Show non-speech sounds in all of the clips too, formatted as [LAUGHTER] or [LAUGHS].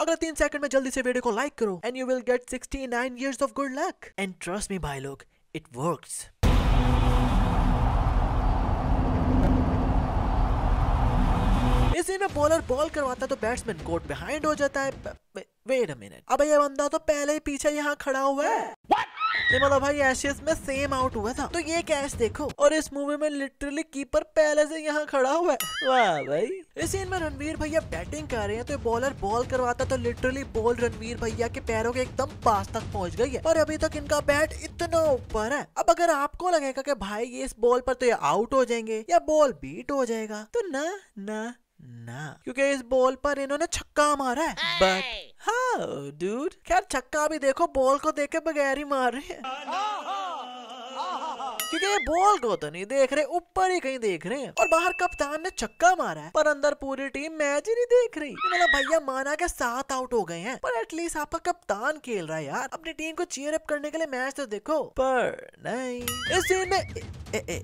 अगले तीन सेकंड में जल्दी से वीडियो को लाइक करो and you will get 69 years of good luck and trust me भाई लोग इट वर्क्स इसी में बॉलर बॉल करवाता तो बैट्समैन कोर्ट बिहाइंड हो जाता है वेट अ मिनट अब ये बंदा तो पहले ही पीछे यहाँ खड़ा हुआ है ये मतलब भाई एशियस में सेम आउट हुआ था तो ये कैच देखो और इस मूवी में लिटरली कीपर पहले से यहाँ खड़ा हुआ है वाह भाई इस सीन में रणवीर भैया बैटिंग कर रहे हैं तो बॉलर बॉल करवाता तो लिटरली बॉल रणवीर भैया के पैरों के एकदम पास तक पहुँच गई है और अभी तक इनका बैट इतना ऊपर है अब अगर आपको लगेगा की भाई ये इस बॉल पर तो ये आउट हो जाएंगे या बॉल बीट हो जाएगा तो न ना क्योंकि इस बॉल पर इन्होंने छक्का मारा है बट डूड खैर छक्का भी देखो बॉल को देख के बगैर ही मार रहे हैं क्योंकि ये बॉल को तो नहीं देख रहे ऊपर ही कहीं देख रहे हैं और बाहर कप्तान ने छक्का मारा है पर अंदर पूरी टीम मैच ही नहीं देख रही मतलब भैया माना के सात आउट हो गए हैं पर एटलीस्ट आपका कप्तान खेल रहा है यार अपनी टीम को चीयर अप करने के लिए मैच तो देखो पर नहीं इस सीन में ए, ए, ए,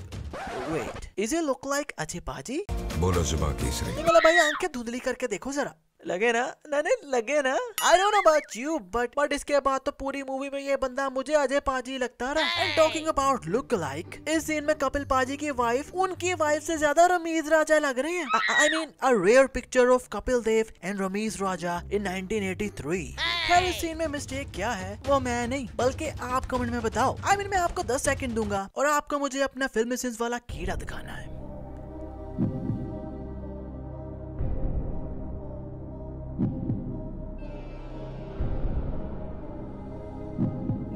wait is you look like Ajay बोलो जुबा केसरी ये भाई आंखें धुंधली करके देखो जरा लगे ना नाने लगे ना I don't know about you but but इसके बाद तो पूरी मूवी में ये बंदा मुझे अजय पाजी लगता रहा and talking about look like इस सीन में कपिल पाजी की वाइफ उनकी वाइफ से ज्यादा रमीज राजा लग रही है I mean a rare picture of Kapil Dev and Rameez Raja in 1983 खैर इस सीन में मिस्टेक क्या है वो मैं नहीं बल्कि आप कमेंट में बताओ आई I मीन mean, मैं आपको 10 सेकंड दूंगा और आपको मुझे अपना फिल्म वाला कीड़ा दिखाना है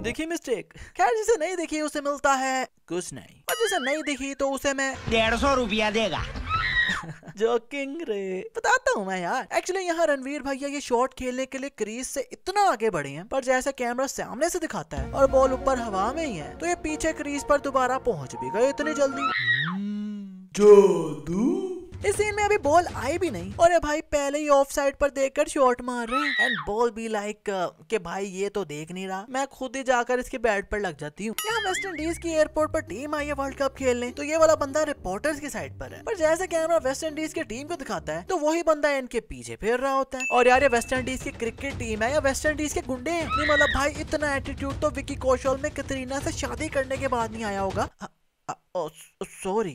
देखी मिस्टेक खैर जिसे नहीं देखी उसे मिलता है कुछ नहीं और जिसे नहीं देखी तो उसे मैं डेढ़ सौ रूपया देगा जोकिंग [LAUGHS] रे बताता हूँ मैं यार एक्चुअली यहाँ रणवीर भैया ये शॉट खेलने के लिए क्रीज से इतना आगे बढ़े हैं पर जैसे कैमरा सामने से दिखाता है और बॉल ऊपर हवा में ही है तो ये पीछे क्रीज पर दोबारा पहुँच भी गए इतनी जल्दी hmm। जादू इस सीन में अभी बॉल आई भी नहीं और भाई पहले ही ऑफ साइड पर देखकर शॉट मार रहे एंड बॉल भी लाइक के भाई ये तो देख नहीं रहा मैं खुद ही जाकर इसके बैट पर लग जाती हूँ यहाँ वेस्ट इंडीज की एयरपोर्ट पर टीम आई है वर्ल्ड कप खेलने तो ये वाला बंदा रिपोर्टर्स की साइड पर है पर जैसे कैमरा वेस्ट इंडीज की टीम को दिखाता है तो वही बंदा इनके पीछे फिर रहा होता है और यार ये वेस्ट इंडीज की क्रिकेट टीम है या वेस्ट इंडीज के गुंडे है मतलब भाई इतना एटीट्यूड तो विकी कौशल में कतरीना से शादी करने के बाद नहीं आया होगा सॉरी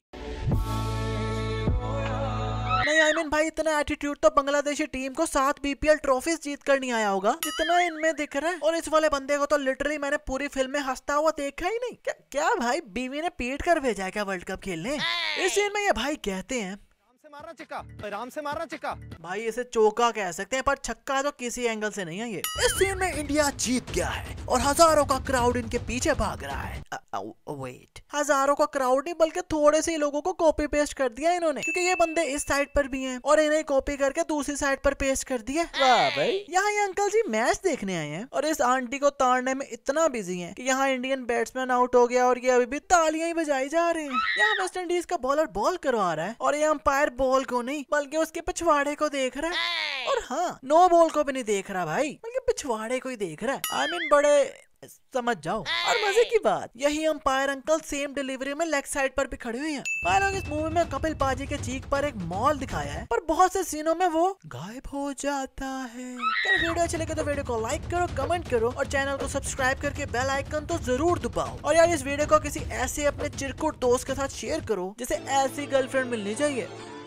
मोमिन भाई इतना एटीट्यूड तो बांग्लादेशी टीम को सात बीपीएल ट्रॉफीज जीत कर नहीं आया होगा जितना इनमें दिख रहा है और इस वाले बंदे को तो लिटरली मैंने पूरी फिल्म में हंसता हुआ देखा ही नहीं क्या, क्या भाई बीवी ने पीट कर भेजा है क्या वर्ल्ड कप खेलने इस सीन में ये भाई कहते हैं मारना चिक्का आराम से मारना चिक्का भाई इसे चौका कह सकते हैं पर छक्का तो किसी एंगल से नहीं है ये इस सीन में इंडिया जीत गया है और हजारों का क्राउड इनके पीछे भाग रहा है वेट हजारों का क्राउड नहीं बल्कि थोड़े से लोगों को कॉपी पेस्ट कर दिया इन्होंने क्योंकि ये बंदे इस साइड पर भी हैं और इन्हें कॉपी करके दूसरी साइड पर पेस्ट कर दिया वाह भाई यहाँ ये अंकल जी मैच देखने आए हैं और इस आंटी को ताड़ने में इतना बिजी है की यहाँ इंडियन बैट्समैन आउट हो गया और ये अभी भी तालियां ही बजाई जा रही है यहाँ वेस्ट इंडीज का बॉलर बॉल करवा रहा है और ये अंपायर बॉल को नहीं बल्कि उसके पिछवाड़े को देख रहा है और हाँ नो बॉल को भी नहीं देख रहा भाई बल्कि पिछवाड़े को ही देख रहा है आई I मीन mean, बड़े समझ जाओ और मजे की बात यही अंपायर अंकल सेम डिलीवरी में लेग साइड पर भी खड़े हुए हैं पायरों इस मूवी में कपिल पाजी के चीख पर एक मॉल दिखाया है पर बहुत से सीनों में वो गायब हो जाता है अगर वीडियो अच्छी लगे तो वीडियो को लाइक करो कमेंट करो और चैनल को सब्सक्राइब करके बेल आइकन तो जरूर दबाओ और यार इस वीडियो को किसी ऐसे अपने चिरकुट दोस्त के साथ शेयर करो जिसे ऐसी गर्लफ्रेंड मिलनी चाहिए